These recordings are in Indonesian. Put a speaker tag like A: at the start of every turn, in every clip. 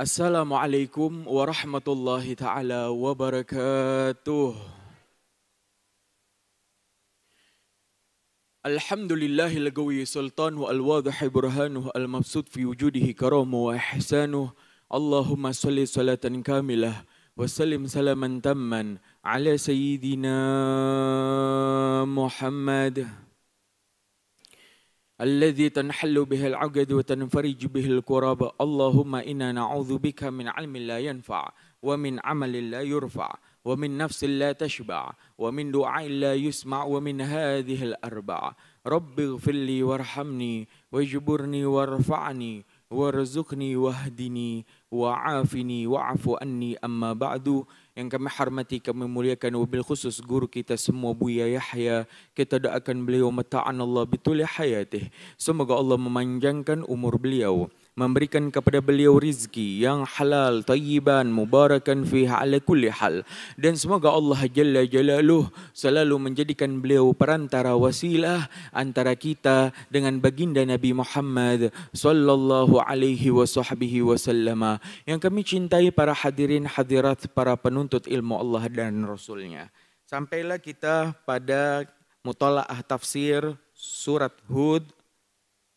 A: Assalamualaikum warahmatullahi taala wabarakatuh. Alhamdulillahil qawi sultan wa al-wadhihi burhanuhu al-mabsut fi wujudihi karamu wa ihsanuhu. Allahumma salli salatan kamilah wa sallim salaman tamman ala sayyidina Muhammad. الذي تنحل به العقد وتنفرج به الكرب اللهم إنا نعوذ بك من علم لا ينفع ومن عمل لا يرفع ومن نفس لا تشبع ومن دعاء لا يسمع ومن هذه الأربع رب اغفر لي وارحمني واجبرني وارفعني وارزقني واهدني وعافني واعف عني أما بعد yang kami hormati, kami muliakan wabil khusus guru kita semua Buya Yahya. Kita doakan beliau mataan Allah betul hayatih. Semoga Allah memanjangkan umur beliau. memberikan kepada beliau rizki yang halal, tayyiban, mubarakan fiha ala kulli hal. Dan semoga Allah Jalla Jalaluh selalu menjadikan beliau perantara wasilah antara kita dengan baginda Nabi Muhammad sallallahu alaihi wasahbihi wasallama. Yang kami cintai para hadirin hadirat para penuntut ilmu Allah dan Rasulnya. Sampailah kita pada mutala'ah tafsir surat Hud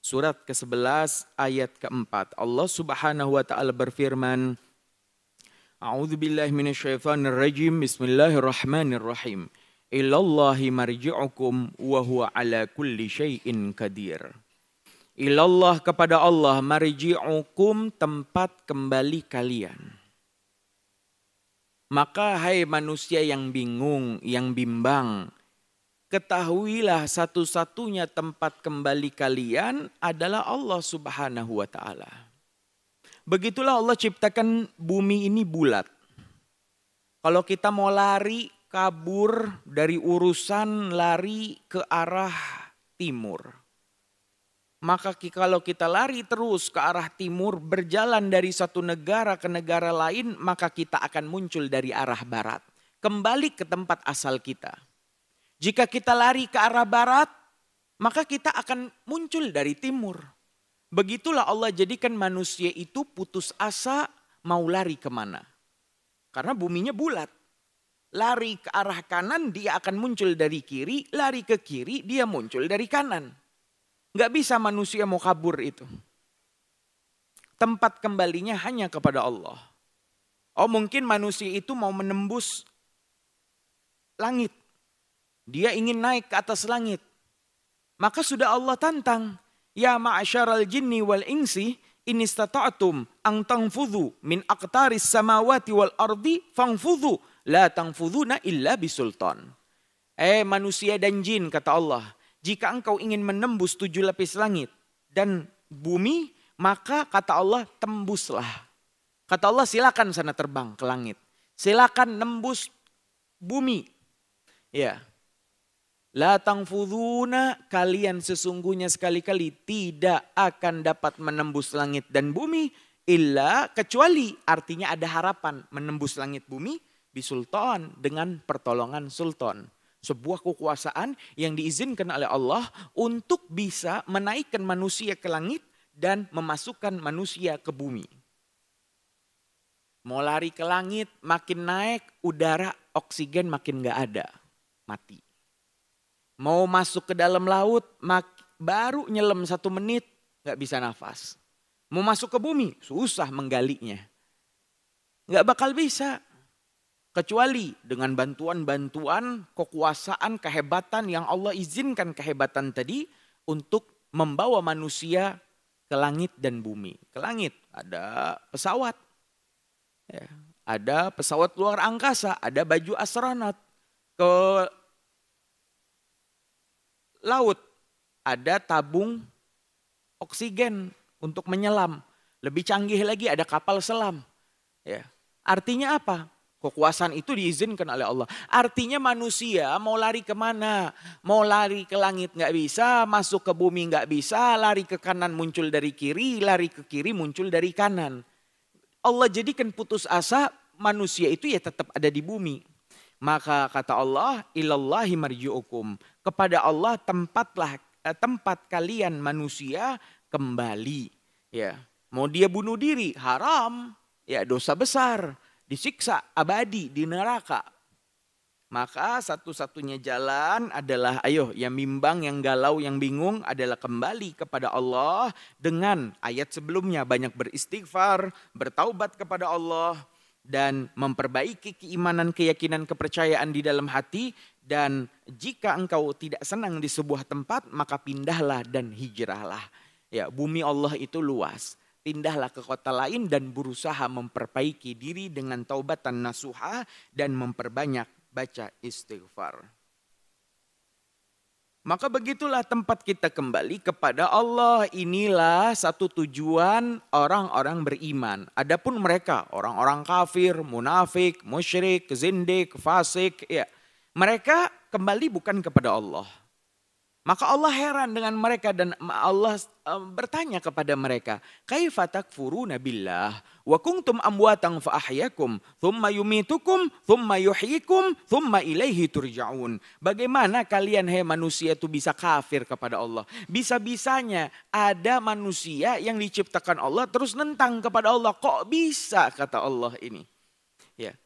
A: surat ke-11 ayat ke-4 Allah Subhanahu wa taala berfirman A'udzu billahi minasyaitonir rajim Bismillahirrahmanirrahim Ilallahi marji'ukum wa huwa ala kulli syai'in qadir Ilallah kepada Allah marji'ukum tempat kembali kalian Maka hai manusia yang bingung yang bimbang ketahuilah satu-satunya tempat kembali kalian adalah Allah Subhanahu wa taala. Begitulah Allah ciptakan bumi ini bulat. Kalau kita mau lari kabur dari urusan lari ke arah timur. Maka kalau kita lari terus ke arah timur berjalan dari satu negara ke negara lain maka kita akan muncul dari arah barat. Kembali ke tempat asal kita. Jika kita lari ke arah barat, maka kita akan muncul dari timur. Begitulah Allah jadikan manusia itu putus asa mau lari kemana. Karena buminya bulat. Lari ke arah kanan dia akan muncul dari kiri, lari ke kiri dia muncul dari kanan. Gak bisa manusia mau kabur itu. Tempat kembalinya hanya kepada Allah. Oh mungkin manusia itu mau menembus langit. Dia ingin naik ke atas langit. Maka sudah Allah tantang. Ya ma'asyaral jinni wal insi inistata'tum ang tangfudhu min aqtaris samawati wal ardi fangfudhu la tangfudhuna illa bisultan. Eh manusia dan jin kata Allah. Jika engkau ingin menembus tujuh lapis langit dan bumi maka kata Allah tembuslah. Kata Allah silakan sana terbang ke langit. Silakan nembus bumi. Ya. La tangfuduna kalian sesungguhnya sekali-kali tidak akan dapat menembus langit dan bumi illa kecuali artinya ada harapan menembus langit bumi bisultan dengan pertolongan sultan. Sebuah kekuasaan yang diizinkan oleh Allah untuk bisa menaikkan manusia ke langit dan memasukkan manusia ke bumi. Mau lari ke langit, makin naik, udara, oksigen makin gak ada. Mati. Mau masuk ke dalam laut, baru nyelam satu menit, nggak bisa nafas. Mau masuk ke bumi, susah menggalinya. Nggak bakal bisa. Kecuali dengan bantuan-bantuan, kekuasaan, kehebatan yang Allah izinkan kehebatan tadi untuk membawa manusia ke langit dan bumi. Ke langit ada pesawat, ya, ada pesawat luar angkasa, ada baju astronot. Ke laut. Ada tabung oksigen untuk menyelam. Lebih canggih lagi ada kapal selam. Ya. Artinya apa? Kekuasaan itu diizinkan oleh Allah. Artinya manusia mau lari kemana? Mau lari ke langit nggak bisa, masuk ke bumi nggak bisa, lari ke kanan muncul dari kiri, lari ke kiri muncul dari kanan. Allah jadikan putus asa manusia itu ya tetap ada di bumi. Maka kata Allah, ilallahi marji'ukum. Kepada Allah tempatlah eh, tempat kalian manusia kembali. Ya, mau dia bunuh diri haram, ya dosa besar, disiksa abadi di neraka. Maka satu-satunya jalan adalah ayo yang bimbang, yang galau, yang bingung adalah kembali kepada Allah dengan ayat sebelumnya banyak beristighfar, bertaubat kepada Allah, dan memperbaiki keimanan, keyakinan, kepercayaan di dalam hati dan jika engkau tidak senang di sebuah tempat maka pindahlah dan hijrahlah. Ya, bumi Allah itu luas. Pindahlah ke kota lain dan berusaha memperbaiki diri dengan taubatan nasuha dan memperbanyak baca istighfar. Maka begitulah tempat kita kembali kepada Allah. Inilah satu tujuan orang-orang beriman. Adapun mereka, orang-orang kafir, munafik, musyrik, zindik, fasik, ya. Mereka kembali bukan kepada Allah maka Allah heran dengan mereka dan Allah eh, bertanya kepada mereka, "Kaifa takfuruna billah wa kuntum amwatan fa ahyakum, thumma yumitukum, thumma yuhyikum, thumma ilaihi turja'un." Bagaimana kalian hai manusia itu bisa kafir kepada Allah? Bisa-bisanya ada manusia yang diciptakan Allah terus nentang kepada Allah. Kok bisa kata Allah ini?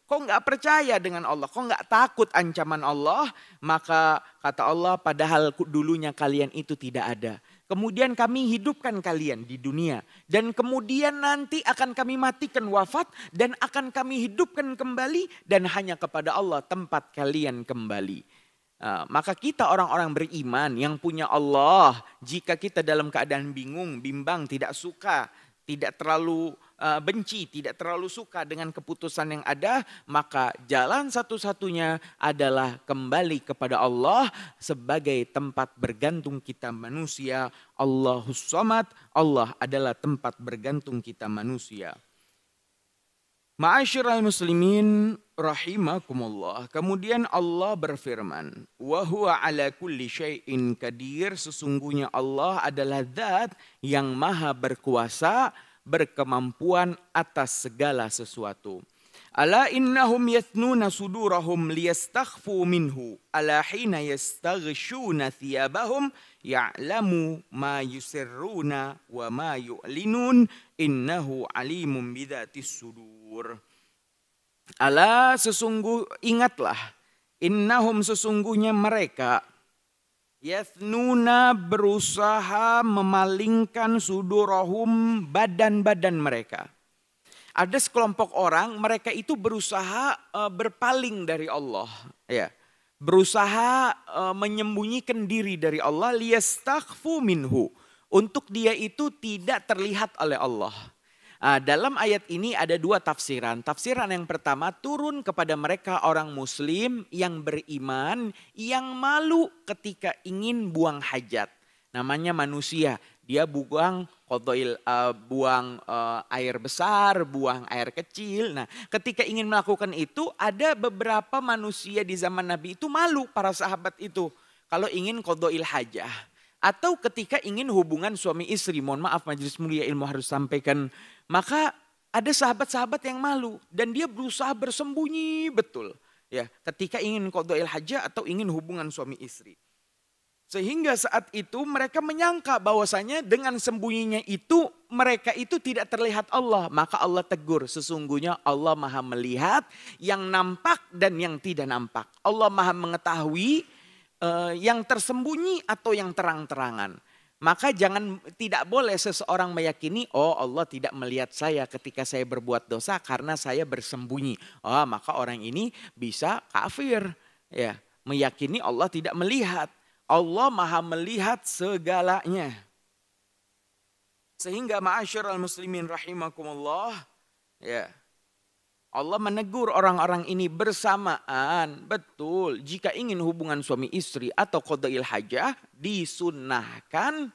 A: Kau nggak percaya dengan Allah, kau nggak takut ancaman Allah, maka kata Allah padahal dulunya kalian itu tidak ada. Kemudian kami hidupkan kalian di dunia. Dan kemudian nanti akan kami matikan wafat dan akan kami hidupkan kembali dan hanya kepada Allah tempat kalian kembali. Ah, maka kita orang-orang beriman yang punya Allah, jika kita dalam keadaan bingung, bimbang, tidak suka, tidak terlalu Eh, benci, tidak terlalu suka dengan keputusan yang ada, maka jalan satu-satunya adalah kembali kepada Allah sebagai tempat bergantung kita manusia. Allahus Samad, Allah adalah tempat bergantung kita manusia. Ma'asyiral muslimin rahimakumullah. Kemudian Allah berfirman, "Wa ala kulli syai'in kadir." Sesungguhnya Allah adalah zat yang maha berkuasa berkemampuan atas segala sesuatu. Ala innahum yathnuna sudurahum liyastakhfu minhu ala hina yastaghshuna thiyabahum ya'lamu ma yusirruna wa ma yu'linun innahu alimun bidhatis sudur. Ala sesungguh ingatlah innahum sesungguhnya mereka Yathnuna berusaha memalingkan sudurahum badan-badan mereka. Ada sekelompok orang mereka itu berusaha eh, berpaling dari Allah, ya. Berusaha eh, menyembunyikan diri dari Allah liyastaghfu minhu untuk dia itu tidak terlihat oleh Allah. Uh, dalam ayat ini ada dua tafsiran. Tafsiran yang pertama turun kepada mereka orang muslim yang beriman yang malu ketika ingin buang hajat. Namanya manusia, dia buang kotoil, uh, ah, buang uh, air besar, buang air kecil. Nah, ketika ingin melakukan itu ada beberapa manusia di zaman Nabi itu malu para sahabat itu kalau ingin kodoil hajah atau ketika ingin hubungan suami istri, mohon maaf majelis mulia ilmu harus sampaikan, maka ada sahabat-sahabat yang malu dan dia berusaha bersembunyi betul ya ketika ingin qadail hajah atau ingin hubungan suami istri. Sehingga saat itu mereka menyangka bahwasanya dengan sembunyinya itu mereka itu tidak terlihat Allah. Maka Allah tegur sesungguhnya Allah maha melihat yang nampak dan yang tidak nampak. Allah maha mengetahui Eh, yang tersembunyi atau yang terang-terangan. Maka jangan tidak boleh seseorang meyakini, oh Allah tidak melihat saya ketika saya berbuat dosa karena saya bersembunyi. Oh, maka orang ini bisa kafir, ya, meyakini Allah tidak melihat. Allah Maha melihat segalanya. Sehingga ma'asyiral muslimin rahimakumullah, ya. Allah menegur orang-orang ini bersamaan. Betul, jika ingin hubungan suami istri atau kodail hajah, disunahkan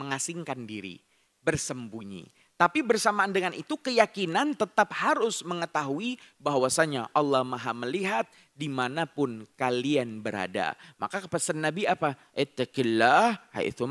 A: mengasingkan diri, bersembunyi. Tapi bersamaan dengan itu keyakinan tetap harus mengetahui bahwasanya Allah maha melihat dimanapun kalian berada. Maka pesan Nabi apa? Ittaqillah itu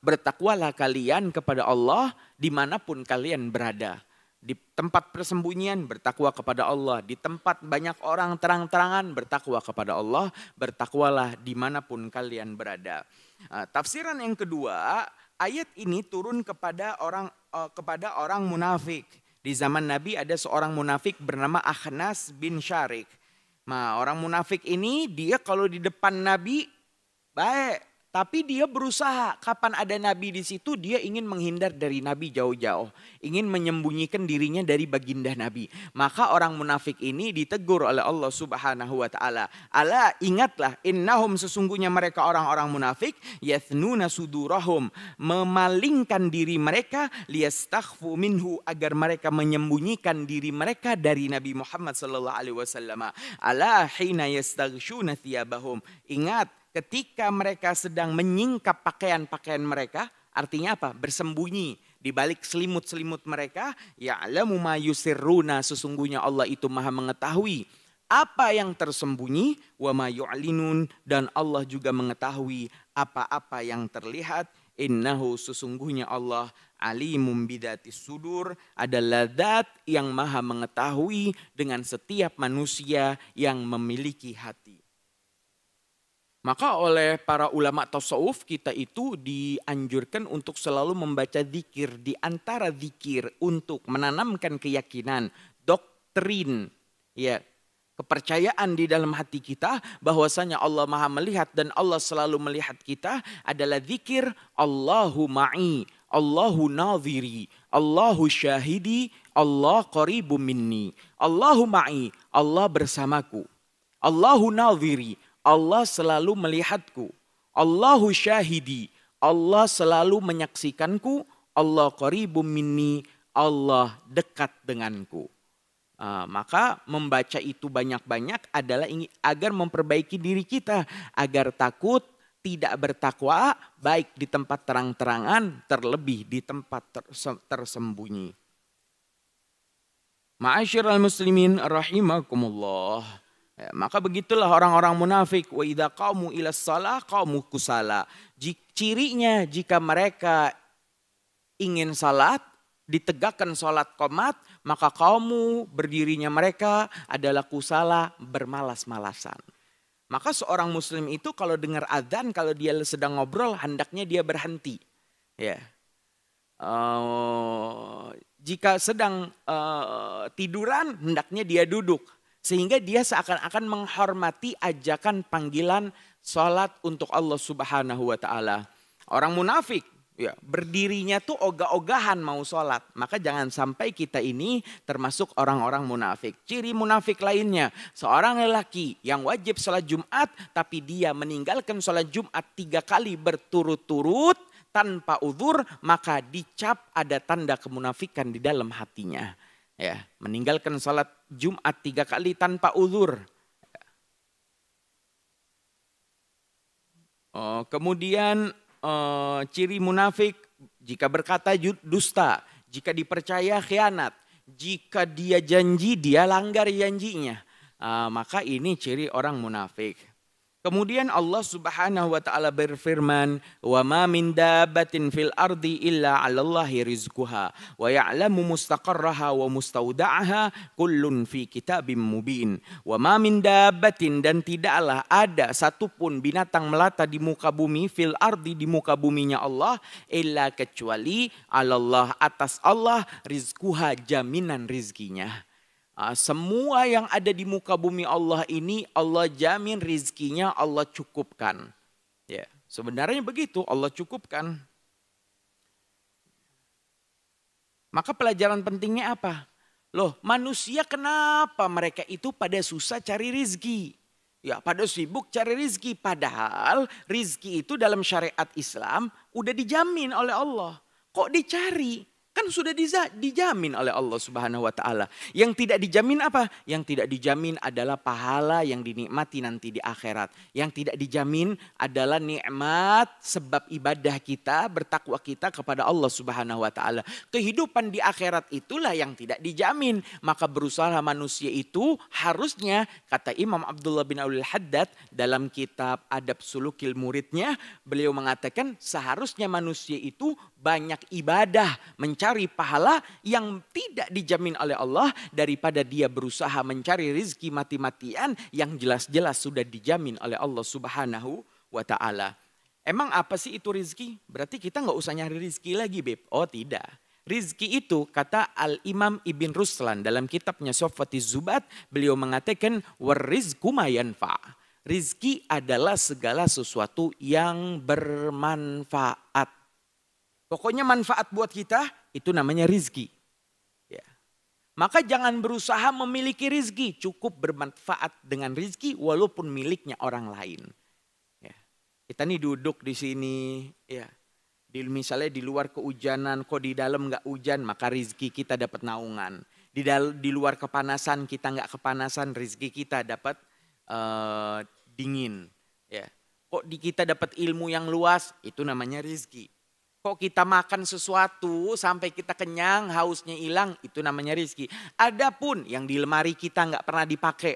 A: Bertakwalah kalian kepada Allah dimanapun kalian berada. Di tempat persembunyian bertakwa kepada Allah, di tempat banyak orang terang-terangan bertakwa kepada Allah, bertakwalah dimanapun kalian berada. Ah, tafsiran yang kedua, ayat ini turun kepada orang eh, kepada orang munafik. Di zaman Nabi ada seorang munafik bernama Ahnas bin Syarik. Nah, orang munafik ini dia kalau di depan Nabi baik, tapi dia berusaha, kapan ada nabi di situ dia ingin menghindar dari nabi jauh-jauh, ingin menyembunyikan dirinya dari baginda nabi. Maka orang munafik ini ditegur oleh Allah Subhanahu wa taala. Ala ingatlah innahum sesungguhnya mereka orang-orang munafik yathnuna sudurahum memalingkan diri mereka liyastakhfu minhu agar mereka menyembunyikan diri mereka dari Nabi Muhammad sallallahu alaihi wasallam. Ala hina yastaghshuna thiyabahum. Ingat ketika mereka sedang menyingkap pakaian-pakaian mereka, artinya apa? Bersembunyi di balik selimut-selimut mereka, ya ma yusirruna sesungguhnya Allah itu Maha mengetahui apa yang tersembunyi wa ma dan Allah juga mengetahui apa-apa yang terlihat innahu sesungguhnya Allah alimum bidati sudur adalah dat yang maha mengetahui dengan setiap manusia yang memiliki hati. Maka oleh para ulama tasawuf kita itu dianjurkan untuk selalu membaca zikir di antara zikir untuk menanamkan keyakinan, doktrin, ya kepercayaan di dalam hati kita bahwasanya Allah Maha melihat dan Allah selalu melihat kita adalah zikir Allahu ma'i, Allahu nadhiri, Allahu syahidi, Allah qaribu minni. Allahu ma'i, Allah bersamaku. Allahu nadhiri, Allah selalu melihatku. Allahu syahidi. Allah selalu menyaksikanku. Allah qaribum minni. Allah dekat denganku. Uh, maka membaca itu banyak-banyak adalah ingin, agar memperbaiki diri kita. Agar takut tidak bertakwa baik di tempat terang-terangan terlebih di tempat ter tersembunyi. Ma'asyiral muslimin rahimakumullah. Ya, maka begitulah orang-orang munafik. Wa idha qamu ila salah qamu kusala. Cirinya jika mereka ingin salat, ditegakkan salat komat, maka kaummu berdirinya mereka adalah kusala bermalas-malasan. Maka seorang muslim itu kalau dengar adzan, kalau dia sedang ngobrol, hendaknya dia berhenti. Ya. Uh, jika sedang uh, tiduran, hendaknya dia duduk sehingga dia seakan-akan menghormati ajakan panggilan sholat untuk Allah subhanahu wa ta'ala. Orang munafik Ya, berdirinya tuh ogah-ogahan mau sholat. Maka jangan sampai kita ini termasuk orang-orang munafik. Ciri munafik lainnya, seorang lelaki yang wajib sholat Jumat, tapi dia meninggalkan sholat Jumat tiga kali berturut-turut tanpa uzur, maka dicap ada tanda kemunafikan di dalam hatinya ya meninggalkan salat Jumat tiga kali tanpa uzur. Ya. Oh, kemudian oh, ciri munafik jika berkata dusta, jika dipercaya khianat, jika dia janji dia langgar janjinya, uh, maka ini ciri orang munafik. Kemudian Allah Subhanahu wa taala berfirman, "Wa ma min dabbatin fil ardi illa 'ala Allahi rizquha wa ya'lamu mustaqarraha wa mustauda'aha kullun fi kitabim mubin." Wa ma min dabbatin dan tidaklah ada satupun binatang melata di muka bumi fil ardi di muka buminya Allah illa kecuali 'ala Allah atas Allah rizquha jaminan rizkinya. Ah, semua yang ada di muka bumi Allah ini Allah jamin rizkinya Allah cukupkan. Ya, sebenarnya begitu Allah cukupkan. Maka pelajaran pentingnya apa? Loh manusia kenapa mereka itu pada susah cari rizki? Ya pada sibuk cari rizki. Padahal rizki itu dalam syariat Islam udah dijamin oleh Allah. Kok dicari? Kan sudah dijamin oleh Allah Subhanahu wa taala. Yang tidak dijamin apa? Yang tidak dijamin adalah pahala yang dinikmati nanti di akhirat. Yang tidak dijamin adalah nikmat sebab ibadah kita, bertakwa kita kepada Allah Subhanahu wa taala. Kehidupan di akhirat itulah yang tidak dijamin. Maka berusaha manusia itu harusnya kata Imam Abdullah bin Aulil Haddad dalam kitab Adab Sulukil Muridnya, beliau mengatakan seharusnya manusia itu banyak ibadah, mencari mencari pahala yang tidak dijamin oleh Allah daripada dia berusaha mencari rizki mati-matian yang jelas-jelas sudah dijamin oleh Allah Subhanahu wa taala. Emang apa sih itu rizki? Berarti kita nggak usah nyari rizki lagi, Beb. Oh tidak. Rizki itu kata Al-Imam Ibn Ruslan dalam kitabnya Sofati Zubat. Beliau mengatakan, Warizku mayanfa. Rizki adalah segala sesuatu yang bermanfaat. Pokoknya manfaat buat kita, itu namanya rizki. Ya. Maka jangan berusaha memiliki rizki, cukup bermanfaat dengan rizki walaupun miliknya orang lain. Ya. Kita nih duduk di sini, ya di, misalnya di luar keujanan, kok di dalam nggak hujan, maka rizki kita dapat naungan. Di, dal, di luar kepanasan kita nggak kepanasan, rizki kita dapat uh, dingin. Ya. Kok di kita dapat ilmu yang luas, itu namanya rizki. Kok kita makan sesuatu sampai kita kenyang, hausnya hilang, itu namanya rizki. Adapun yang di lemari kita nggak pernah dipakai,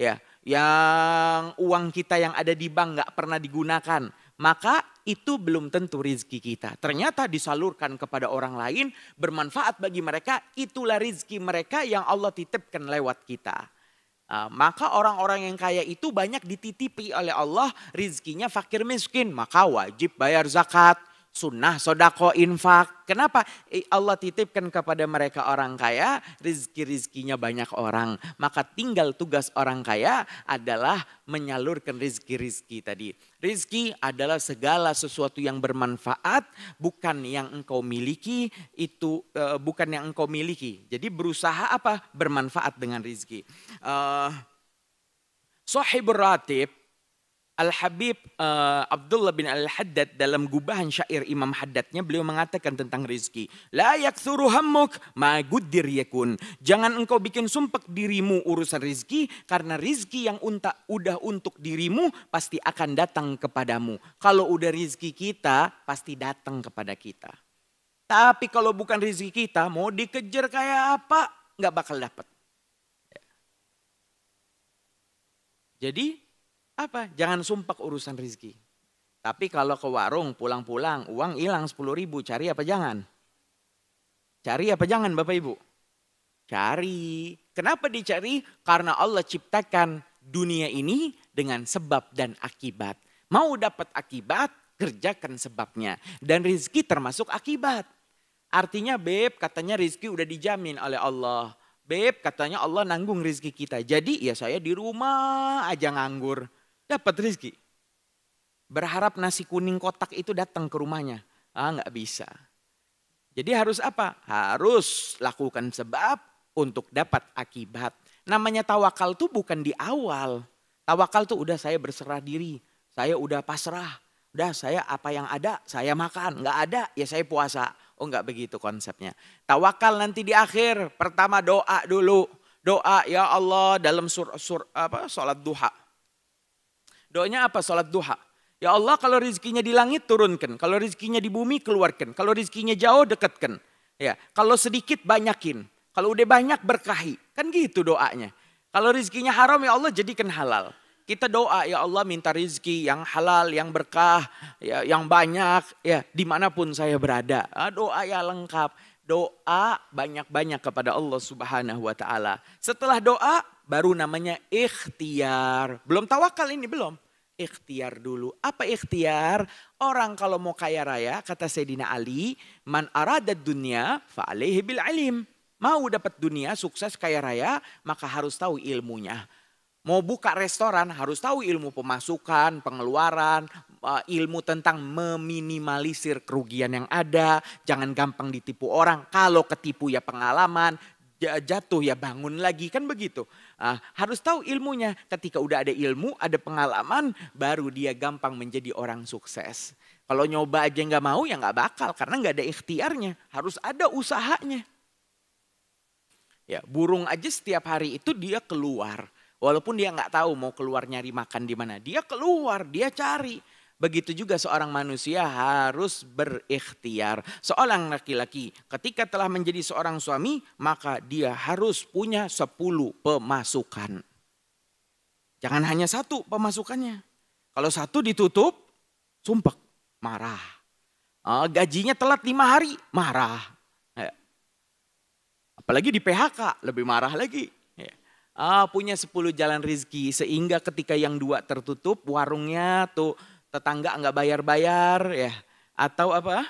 A: ya, yang uang kita yang ada di bank nggak pernah digunakan, maka itu belum tentu rizki kita. Ternyata disalurkan kepada orang lain, bermanfaat bagi mereka, itulah rizki mereka yang Allah titipkan lewat kita. Ah, maka orang-orang yang kaya itu banyak dititipi oleh Allah rizkinya fakir miskin. Maka wajib bayar zakat, sunnah sodako infak. Kenapa? Allah titipkan kepada mereka orang kaya, rizki-rizkinya banyak orang. Maka tinggal tugas orang kaya adalah menyalurkan rizki-rizki tadi. Rizki adalah segala sesuatu yang bermanfaat, bukan yang engkau miliki, itu e, bukan yang engkau miliki. Jadi berusaha apa? Bermanfaat dengan rizki. Uh, Sohibur ratib Al-Habib uh, Abdullah bin Al-Haddad dalam gubahan syair Imam Haddadnya beliau mengatakan tentang rezeki La yaksuru hammuk ma guddir yakun. Jangan engkau bikin sumpek dirimu urusan rezeki karena rezeki yang unta, udah untuk dirimu pasti akan datang kepadamu. Kalau udah rezeki kita pasti datang kepada kita. Tapi kalau bukan rezeki kita mau dikejar kayak apa nggak bakal dapat. Jadi apa? Jangan sumpah urusan rizki. Tapi kalau ke warung pulang-pulang uang hilang 10 ribu cari apa jangan? Cari apa jangan Bapak Ibu? Cari. Kenapa dicari? Karena Allah ciptakan dunia ini dengan sebab dan akibat. Mau dapat akibat, kerjakan sebabnya. Dan rizki termasuk akibat. Artinya Beb katanya rizki udah dijamin oleh Allah. Beb katanya Allah nanggung rizki kita. Jadi ya saya di rumah aja nganggur Dapat rezeki. Berharap nasi kuning kotak itu datang ke rumahnya. Ah nggak bisa. Jadi harus apa? Harus lakukan sebab untuk dapat akibat. Namanya tawakal tuh bukan di awal. Tawakal tuh udah saya berserah diri. Saya udah pasrah. Udah saya apa yang ada saya makan. Nggak ada ya saya puasa. Oh nggak begitu konsepnya. Tawakal nanti di akhir. Pertama doa dulu. Doa ya Allah dalam sur, sur apa sholat duha Doanya apa? Sholat duha. Ya Allah kalau rezekinya di langit turunkan. Kalau rezekinya di bumi keluarkan. Kalau rezekinya jauh dekatkan. Ya, kalau sedikit banyakin. Kalau udah banyak berkahi. Kan gitu doanya. Kalau rezekinya haram ya Allah jadikan halal. Kita doa ya Allah minta rezeki yang halal, yang berkah, ya, yang banyak, ya dimanapun saya berada. Ah, doa ya lengkap. Doa banyak-banyak kepada Allah Subhanahu wa Ta'ala. Setelah doa, baru namanya ikhtiar. Belum tawakal ini belum. Ikhtiar dulu. Apa ikhtiar? Orang kalau mau kaya raya, kata Sayyidina Ali, man arada dunia fa'alaihi bil alim. Mau dapat dunia, sukses, kaya raya, maka harus tahu ilmunya. Mau buka restoran harus tahu ilmu pemasukan, pengeluaran, eh, ilmu tentang meminimalisir kerugian yang ada. Jangan gampang ditipu orang. Kalau ketipu ya pengalaman, jatuh ya bangun lagi kan begitu. Uh, harus tahu ilmunya. Ketika udah ada ilmu, ada pengalaman, baru dia gampang menjadi orang sukses. Kalau nyoba aja nggak mau ya nggak bakal karena nggak ada ikhtiarnya. Harus ada usahanya. Ya burung aja setiap hari itu dia keluar. Walaupun dia nggak tahu mau keluar nyari makan di mana, dia keluar, dia cari. Begitu juga seorang manusia harus berikhtiar. Seorang laki-laki ketika telah menjadi seorang suami, maka dia harus punya sepuluh pemasukan. Jangan hanya satu pemasukannya. Kalau satu ditutup, sumpah marah. Eh, gajinya telat lima hari, marah. Ya. Apalagi di PHK, lebih marah lagi. Oh, punya sepuluh jalan rizki sehingga ketika yang dua tertutup warungnya tuh tetangga nggak bayar-bayar ya atau apa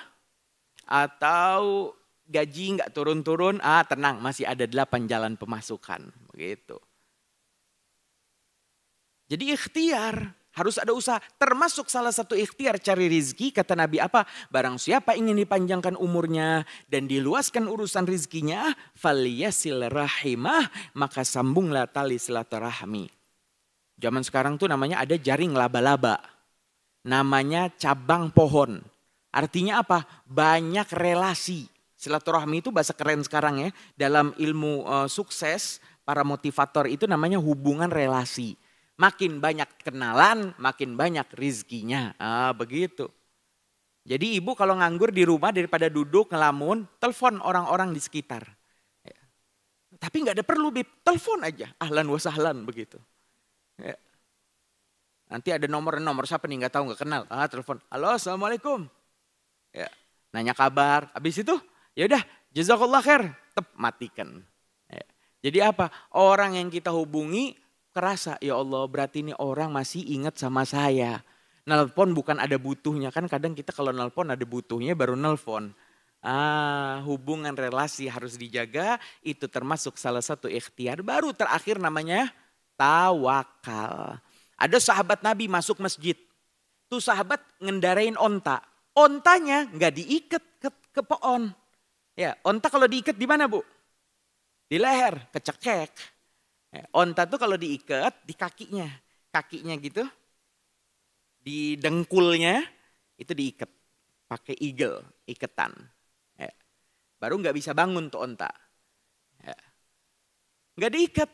A: atau gaji nggak turun-turun ah tenang masih ada delapan jalan pemasukan begitu jadi ikhtiar harus ada usaha termasuk salah satu ikhtiar cari rizki kata Nabi apa barang siapa ingin dipanjangkan umurnya dan diluaskan urusan rizkinya faliyasil rahimah maka sambunglah tali silaturahmi zaman sekarang tuh namanya ada jaring laba-laba namanya cabang pohon. Artinya apa? Banyak relasi. Silaturahmi itu bahasa keren sekarang ya. Dalam ilmu uh, sukses, para motivator itu namanya hubungan relasi. Makin banyak kenalan, makin banyak rizkinya. Ah, begitu. Jadi ibu kalau nganggur di rumah daripada duduk ngelamun, telepon orang-orang di sekitar. Ya. Tapi nggak ada perlu, Bib. Telepon aja. Ahlan wa sahlan begitu. Ya. Nanti ada nomor nomor siapa nih nggak tahu nggak kenal. Ah telepon. Halo assalamualaikum. Ya, nanya kabar. Habis itu ya udah jazakallah khair. Tep matikan. Ya. Jadi apa? Orang yang kita hubungi kerasa ya Allah berarti ini orang masih ingat sama saya. Nelpon bukan ada butuhnya kan kadang kita kalau nelpon ada butuhnya baru nelpon. Ah, hubungan relasi harus dijaga, itu termasuk salah satu ikhtiar baru terakhir namanya tawakal. Ada sahabat Nabi masuk masjid. Tuh sahabat ngendarain onta. Ontanya nggak diikat ke, ke pohon. Ya, onta kalau diikat di mana bu? Di leher, kecekek. Ya, onta tuh kalau diikat di kakinya. Kakinya gitu, di dengkulnya itu diikat pakai igel iketan ya. baru nggak bisa bangun tuh onta ya. nggak diikat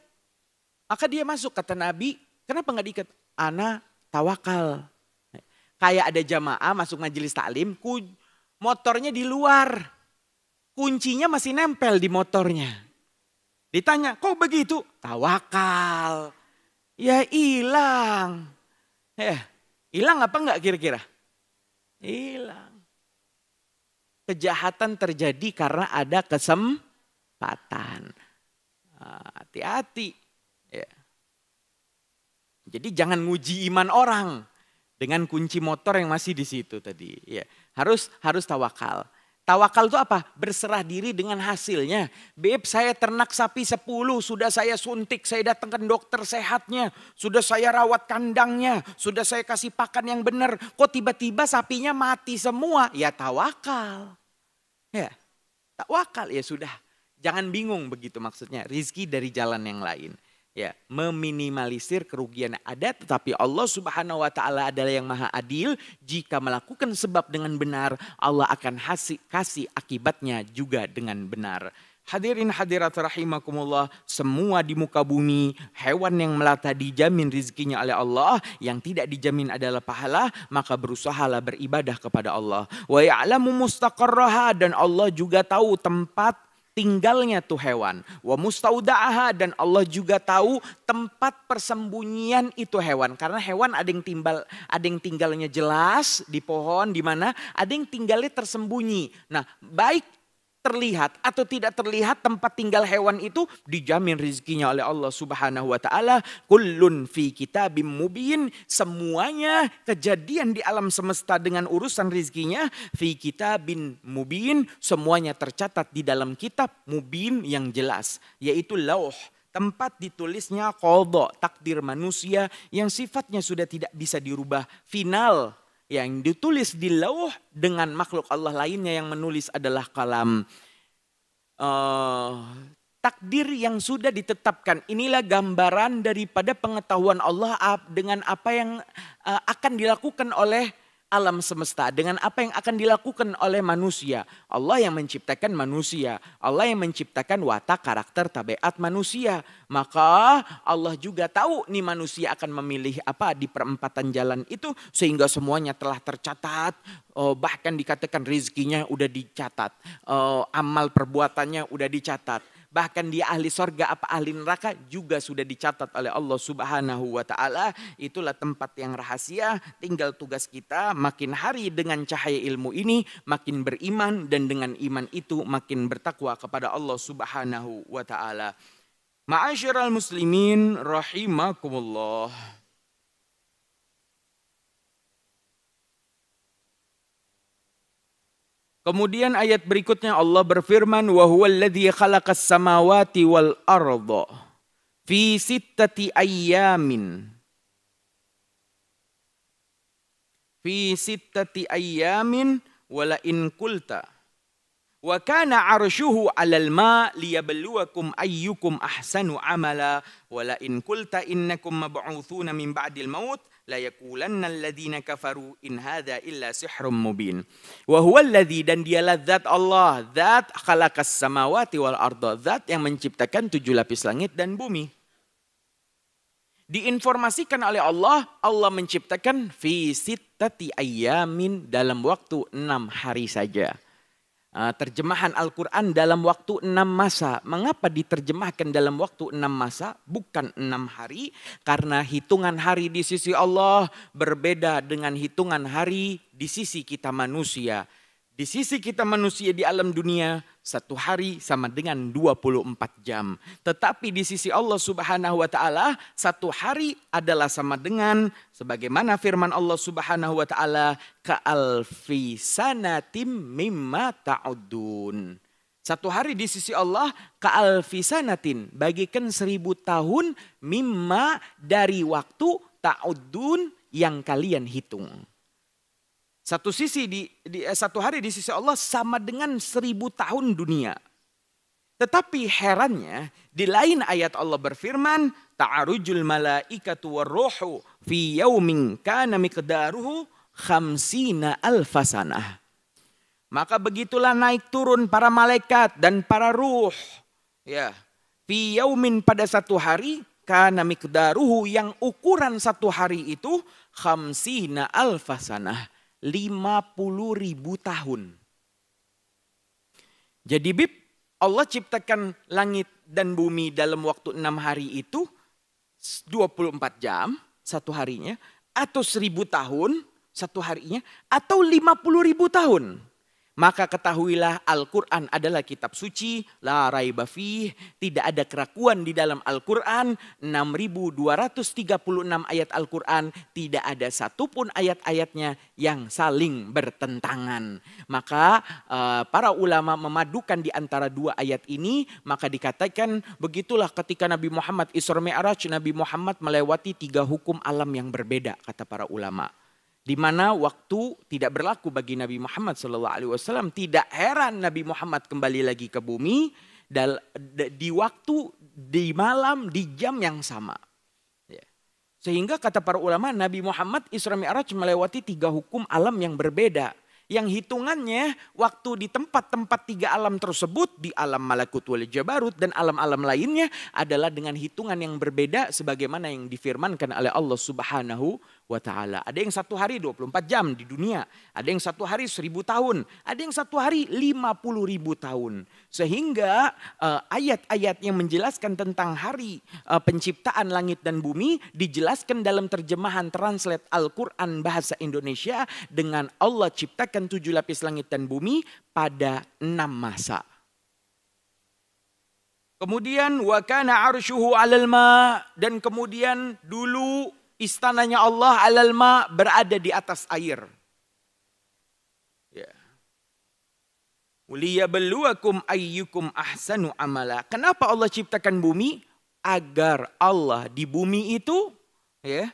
A: maka dia masuk kata nabi Kenapa nggak diikat? Ana tawakal. Kayak ada jamaah masuk majelis taklim, motornya di luar. Kuncinya masih nempel di motornya. Ditanya, kok begitu? Tawakal. Ya hilang. Eh, hilang apa enggak kira-kira? Hilang. Kejahatan terjadi karena ada kesempatan. Hati-hati. Nah, ya. Jadi jangan nguji iman orang dengan kunci motor yang masih di situ tadi. Ya, harus harus tawakal. Tawakal itu apa? Berserah diri dengan hasilnya. Beb, saya ternak sapi 10, sudah saya suntik, saya datangkan dokter sehatnya, sudah saya rawat kandangnya, sudah saya kasih pakan yang benar. Kok tiba-tiba sapinya mati semua? Ya tawakal. Ya, tawakal ya sudah. Jangan bingung begitu maksudnya. Rizki dari jalan yang lain ya meminimalisir kerugian yang ada tetapi Allah Subhanahu wa taala adalah yang maha adil jika melakukan sebab dengan benar Allah akan kasih kasih akibatnya juga dengan benar Hadirin hadirat rahimakumullah, semua di muka bumi, hewan yang melata dijamin rizkinya oleh Allah, yang tidak dijamin adalah pahala, maka berusahalah beribadah kepada Allah. Wa ya'lamu mustaqarraha dan Allah juga tahu tempat tinggalnya tuh hewan. Wa mustaudaaha dan Allah juga tahu tempat persembunyian itu hewan. Karena hewan ada yang timbal, ada yang tinggalnya jelas di pohon di mana, ada yang tinggalnya tersembunyi. Nah, baik terlihat atau tidak terlihat tempat tinggal hewan itu dijamin rizkinya oleh Allah Subhanahu wa taala kullun fi kitabim mubin semuanya kejadian di alam semesta dengan urusan rizkinya fi kitabin mubin semuanya tercatat di dalam kitab mubin yang jelas yaitu lauh tempat ditulisnya kodok takdir manusia yang sifatnya sudah tidak bisa dirubah final yang ditulis di lauh dengan makhluk Allah lainnya yang menulis adalah kalam uh, takdir yang sudah ditetapkan. Inilah gambaran daripada pengetahuan Allah dengan apa yang uh, akan dilakukan oleh alam semesta, dengan apa yang akan dilakukan oleh manusia. Allah yang menciptakan manusia, Allah yang menciptakan watak karakter tabiat manusia. Maka Allah juga tahu nih manusia akan memilih apa di perempatan jalan itu sehingga semuanya telah tercatat, oh, bahkan dikatakan rizkinya udah dicatat, oh, amal perbuatannya udah dicatat bahkan dia ahli sorga apa ahli neraka juga sudah dicatat oleh Allah Subhanahu wa taala. Itulah tempat yang rahasia, tinggal tugas kita makin hari dengan cahaya ilmu ini makin beriman dan dengan iman itu makin bertakwa kepada Allah Subhanahu wa taala. Ma'asyiral muslimin rahimakumullah. Kemudian ayat berikutnya Allah berfirman wa huwallazi khalaqas samawati wal arda fi sittati ayyamin fi sittati ayyamin wala in qulta wa kana arsyuhu 'alal ma liyabluwakum ayyukum ahsanu amala wala in qulta innakum mab'utsuna min ba'dil maut la yaqulanna alladziina kafaru in hadza illa sihrum mubin wa huwa alladzi dan dialah zat Allah zat khalaqas samawati wal arda zat yang menciptakan tujuh lapis langit dan bumi diinformasikan oleh Allah Allah menciptakan fi sittati ayyamin dalam waktu enam hari saja Eh, terjemahan Al-Quran dalam waktu enam masa. Mengapa diterjemahkan dalam waktu enam masa, bukan enam hari? Karena hitungan hari di sisi Allah berbeda dengan hitungan hari di sisi kita manusia. Di sisi kita manusia di alam dunia, satu hari sama dengan 24 jam. Tetapi di sisi Allah subhanahu wa ta'ala, satu hari adalah sama dengan sebagaimana firman Allah subhanahu wa ta'ala, ka'alfi sanatim mimma ta'udun. Satu hari di sisi Allah, ka'alfi sanatin, bagikan seribu tahun mimma dari waktu ta'udun yang kalian hitung. Satu sisi di, di eh, satu hari di sisi Allah sama dengan seribu tahun dunia. Tetapi herannya di lain ayat Allah berfirman ta'arujul malaikatu warruhu fi yaumin kana miqdaruhu khamsina alfasanah. Maka begitulah naik turun para malaikat dan para ruh. Ya, fi yaumin pada satu hari kana miqdaruhu yang ukuran satu hari itu khamsina alfasanah 50 ribu tahun. Jadi Bib, Allah ciptakan langit dan bumi dalam waktu enam hari itu 24 jam satu harinya atau seribu tahun satu harinya atau 50 ribu tahun. Maka ketahuilah Al-Quran adalah kitab suci, la raibafi, tidak ada keraguan di dalam Al-Quran, 6236 ayat Al-Quran, tidak ada satupun ayat-ayatnya yang saling bertentangan. Maka eh, para ulama memadukan di antara dua ayat ini, maka dikatakan begitulah ketika Nabi Muhammad Isra Mi'raj, Nabi Muhammad melewati tiga hukum alam yang berbeda, kata para ulama di mana waktu tidak berlaku bagi Nabi Muhammad SAW. Tidak heran Nabi Muhammad kembali lagi ke bumi di waktu, di malam, di jam yang sama. Ya. Sehingga kata para ulama Nabi Muhammad Isra Mi'raj melewati tiga hukum alam yang berbeda. Yang hitungannya waktu di tempat-tempat tiga alam tersebut di alam malakut wal jabarut dan alam-alam lainnya adalah dengan hitungan yang berbeda sebagaimana yang difirmankan oleh Allah Subhanahu wa taala. Ada yang satu hari 24 jam di dunia, ada yang satu hari seribu tahun, ada yang satu hari 50 ribu tahun. Sehingga ayat eh, ayat-ayat yang menjelaskan tentang hari uh, penciptaan langit dan bumi dijelaskan dalam terjemahan translate Al-Qur'an bahasa Indonesia dengan Allah ciptakan tujuh lapis langit dan bumi pada enam masa. Kemudian wakana arshuhu alal dan kemudian dulu istananya Allah alal ma berada di atas air. Ya. ayyukum ahsanu amala. Kenapa Allah ciptakan bumi? Agar Allah di bumi itu ya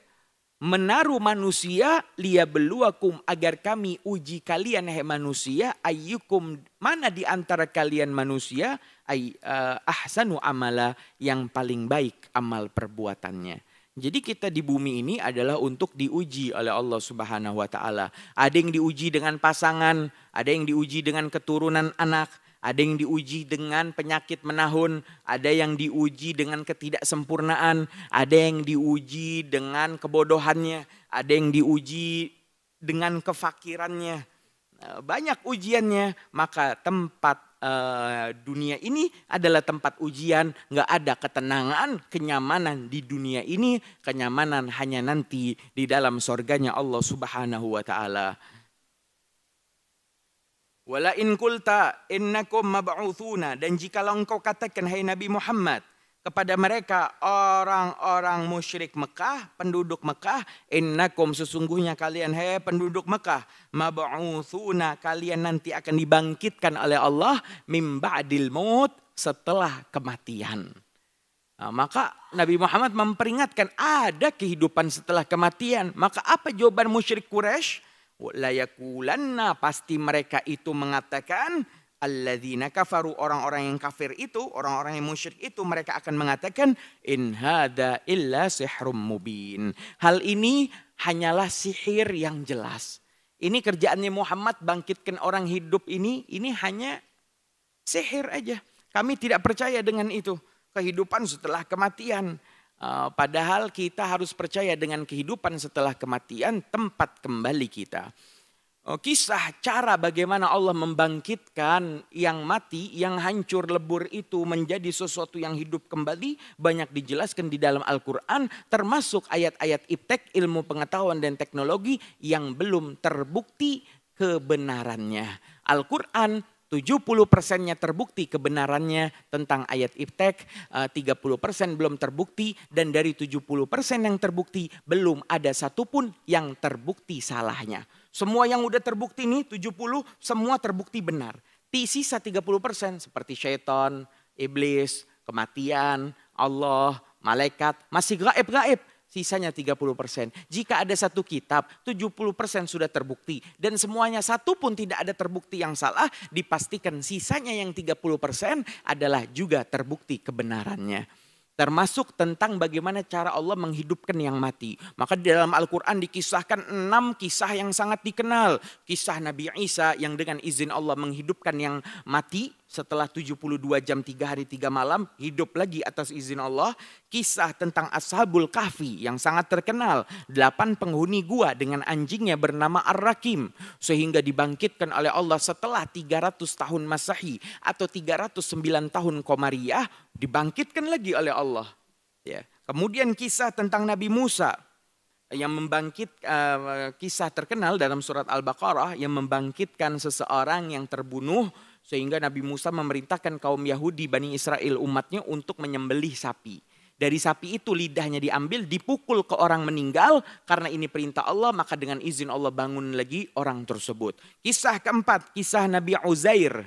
A: menaruh manusia liyabluwakum agar kami uji kalian hai manusia ayyukum mana di antara kalian manusia ay, uh, ahsanu amala yang paling baik amal perbuatannya. Jadi kita di bumi ini adalah untuk diuji oleh Allah Subhanahu wa taala. Ada yang diuji dengan pasangan, ada yang diuji dengan keturunan anak, ada yang diuji dengan penyakit menahun, ada yang diuji dengan ketidaksempurnaan, ada yang diuji dengan kebodohannya, ada yang diuji dengan kefakirannya. Nah, banyak ujiannya, maka tempat uh, dunia ini adalah tempat ujian, nggak ada ketenangan, kenyamanan di dunia ini, kenyamanan hanya nanti di dalam sorganya Allah Subhanahu wa taala. Wala in kulta innakum mab'uthuna dan jika engkau katakan hai Nabi Muhammad kepada mereka orang-orang musyrik Mekah, penduduk Mekah, innakum sesungguhnya kalian hei penduduk Mekah, mab'utsuna kalian nanti akan dibangkitkan oleh Allah mim ba'dil maut setelah kematian. Nah, maka Nabi Muhammad memperingatkan ada kehidupan setelah kematian. Maka apa jawaban musyrik Quraisy? Layakulanna pasti mereka itu mengatakan alladzina kafaru orang-orang yang kafir itu, orang-orang yang musyrik itu mereka akan mengatakan in hada illa sihrum mubin. Hal ini hanyalah sihir yang jelas. Ini kerjaannya Muhammad bangkitkan orang hidup ini, ini hanya sihir aja. Kami tidak percaya dengan itu. Kehidupan setelah kematian. Eh, padahal kita harus percaya dengan kehidupan setelah kematian tempat kembali kita. Oh, kisah cara bagaimana Allah membangkitkan yang mati, yang hancur lebur itu menjadi sesuatu yang hidup kembali banyak dijelaskan di dalam Al-Quran termasuk ayat-ayat iptek ilmu pengetahuan dan teknologi yang belum terbukti kebenarannya. Al-Quran 70 persennya terbukti kebenarannya tentang ayat iptek, 30 eh, persen belum terbukti, dan dari 70 persen yang terbukti belum ada satupun yang terbukti salahnya. Semua yang udah terbukti nih 70 semua terbukti benar. Sisa 30% seperti syaitan, iblis, kematian, Allah, malaikat, masih gaib-gaib. Sisanya 30%. Jika ada satu kitab, 70% sudah terbukti. Dan semuanya satu pun tidak ada terbukti yang salah. Dipastikan sisanya yang 30% adalah juga terbukti kebenarannya termasuk tentang bagaimana cara Allah menghidupkan yang mati. Maka di dalam Al-Quran dikisahkan enam kisah yang sangat dikenal. Kisah Nabi Isa yang dengan izin Allah menghidupkan yang mati setelah 72 jam 3 hari 3 malam hidup lagi atas izin Allah kisah tentang Ashabul Kahfi yang sangat terkenal delapan penghuni gua dengan anjingnya bernama Ar-Rakim sehingga dibangkitkan oleh Allah setelah 300 tahun Masehi atau 309 tahun Komariah dibangkitkan lagi oleh Allah ya kemudian kisah tentang Nabi Musa yang membangkit uh, kisah terkenal dalam surat Al-Baqarah yang membangkitkan seseorang yang terbunuh sehingga Nabi Musa memerintahkan kaum Yahudi Bani Israel umatnya untuk menyembelih sapi. Dari sapi itu lidahnya diambil, dipukul ke orang meninggal. Karena ini perintah Allah, maka dengan izin Allah bangun lagi orang tersebut. Kisah keempat, kisah Nabi Uzair.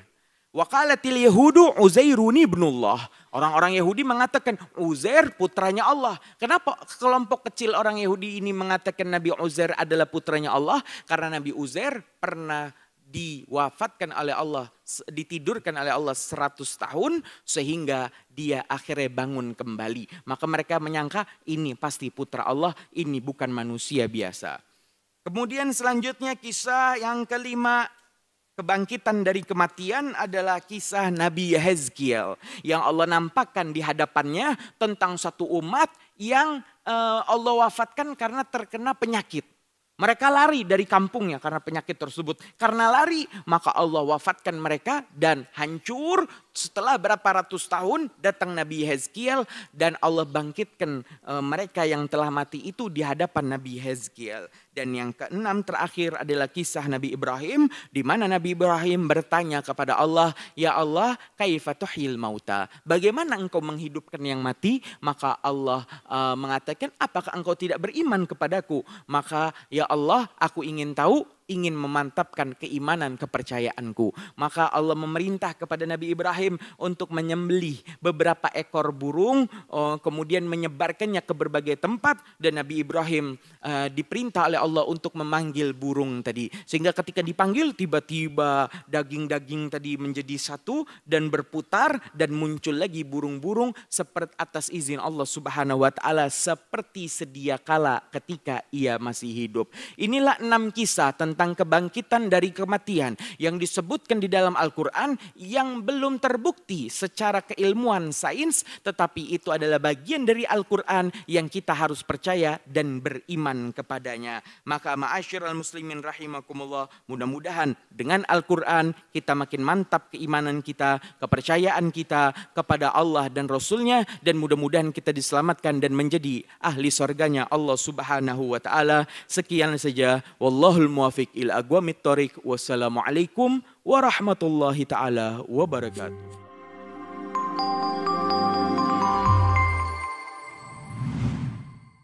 A: Wakalatil Yahudu Uzairuni ibnullah. Orang-orang Yahudi mengatakan Uzair putranya Allah. Kenapa kelompok kecil orang Yahudi ini mengatakan Nabi Uzair adalah putranya Allah? Karena Nabi Uzair pernah diwafatkan oleh Allah, ditidurkan oleh Allah seratus tahun sehingga dia akhirnya bangun kembali. Maka mereka menyangka ini pasti putra Allah, ini bukan manusia biasa. Kemudian selanjutnya kisah yang kelima Kebangkitan dari kematian adalah kisah Nabi Yehezkiel yang Allah nampakkan di hadapannya tentang satu umat yang eh, Allah wafatkan karena terkena penyakit. Mereka lari dari kampungnya karena penyakit tersebut. Karena lari, maka Allah wafatkan mereka dan hancur. Setelah berapa ratus tahun datang Nabi Hezkiel dan Allah bangkitkan e, mereka yang telah mati itu di hadapan Nabi Hezkiel. Dan yang keenam terakhir adalah kisah Nabi Ibrahim di mana Nabi Ibrahim bertanya kepada Allah, "Ya Allah, kaifatuhil mauta? Bagaimana engkau menghidupkan yang mati?" Maka Allah e, mengatakan, "Apakah engkau tidak beriman kepadaku?" Maka ya Allah, aku ingin tahu ingin memantapkan keimanan kepercayaanku. Maka Allah memerintah kepada Nabi Ibrahim untuk menyembelih beberapa ekor burung, eh, kemudian menyebarkannya ke berbagai tempat dan Nabi Ibrahim eh, diperintah oleh Allah untuk memanggil burung tadi. Sehingga ketika dipanggil tiba-tiba daging-daging tadi menjadi satu dan berputar dan muncul lagi burung-burung seperti atas izin Allah Subhanahu wa taala seperti sedia kala ketika ia masih hidup. Inilah enam kisah tentang tentang kebangkitan dari kematian yang disebutkan di dalam Al-Quran yang belum terbukti secara keilmuan sains, tetapi itu adalah bagian dari Al-Quran yang kita harus percaya dan beriman kepadanya. Maka ma'asyir al-muslimin rahimakumullah, mudah-mudahan dengan Al-Quran kita makin mantap keimanan kita, kepercayaan kita kepada Allah dan Rasulnya, dan mudah-mudahan kita diselamatkan dan menjadi ahli surganya Allah subhanahu wa ta'ala. Sekian saja, wallahul muwafiq taufik il agwami tarik. Wassalamualaikum warahmatullahi taala wabarakatuh.